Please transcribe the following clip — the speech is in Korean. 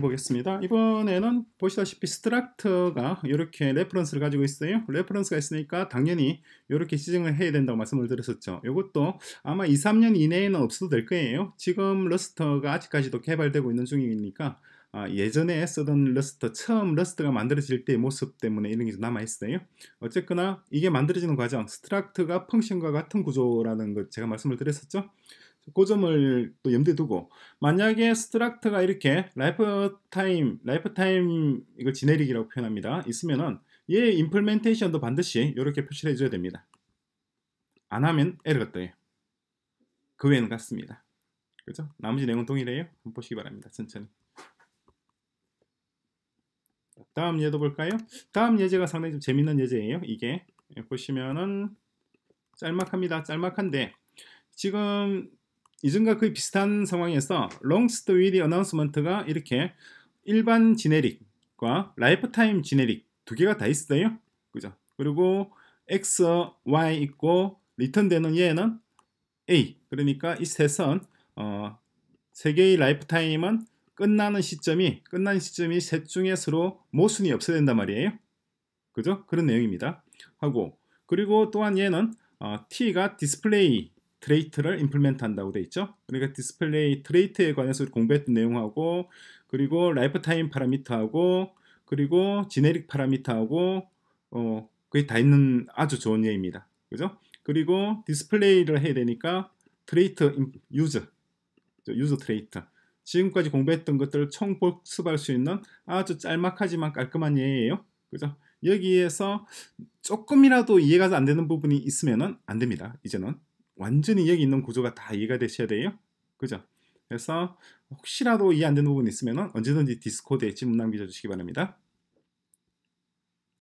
보겠습니다. 이번에는 보시다시피 스트락트가 이렇게 레퍼런스를 가지고 있어요. 레퍼런스가 있으니까 당연히 이렇게 지정을 해야 된다고 말씀을 드렸었죠. 이것도 아마 2, 3년 이내에는 없어도 될 거예요. 지금 러스터가 아직까지도 개발되고 있는 중이니까 아, 예전에 쓰던 러스터 처음 러스트가 만들어질 때의 모습 때문에 이런 게 남아있어요 어쨌거나 이게 만들어지는 과정 스트락트가 펑션과 같은 구조라는 것 제가 말씀을 드렸었죠 그 점을 또 염두에 두고 만약에 스트락트가 이렇게 라이프타임 라이프타임 이걸 지네릭이라고 표현합니다. 있으면은 얘 예, 임플멘테이션도 반드시 이렇게 표시를 해줘야 됩니다. 안 하면 에러가 떠요. 그 외에는 같습니다. 그죠? 나머지 내용은 동일해요. 한번 보시기 바랍니다. 천천히. 다음 예도 볼까요? 다음 예제가 상당히 좀 재밌는 예제예요. 이게 보시면은 짤막합니다. 짤막한데 지금 이전과 거의 비슷한 상황에서 롱스트 위리 어나운스먼트가 이렇게 일반 지네릭과 라이프타임 지네릭 두 개가 다 있어요. 그죠? 그리고 x, y 있고 리턴되는 얘는 a. 그러니까 이 셋은 어, 세 개의 라이프타임은 끝나는 시점이 끝난 시점이 셋 중에 서로 모순이 없어야 된단 말이에요. 그죠? 그런 내용입니다. 하고 그리고 또한 얘는 어, t가 디스플레이 트레이트를 임플멘트 한다고 돼 있죠. 그러니까 디스플레이 트레이트에 관해서 공부했던 내용하고 그리고 라이프타임 파라미터하고 그리고 지네릭 파라미터하고 어 그게 다 있는 아주 좋은 예입니다. 그죠? 그리고 디스플레이를 해야 되니까 트레이트 유즈 유즈 트레이트 지금까지 공부했던 것들을 총 복습할 수 있는 아주 짤막하지만 깔끔한 예예요. 그죠? 여기에서 조금이라도 이해가 안 되는 부분이 있으면안 됩니다. 이제는 완전히 여기 있는 구조가 다 이해가 되셔야 돼요. 그죠? 그래서 혹시라도 이해 안 되는 부분이 있으면 언제든지 디스코드에 질문 남겨주시기 바랍니다.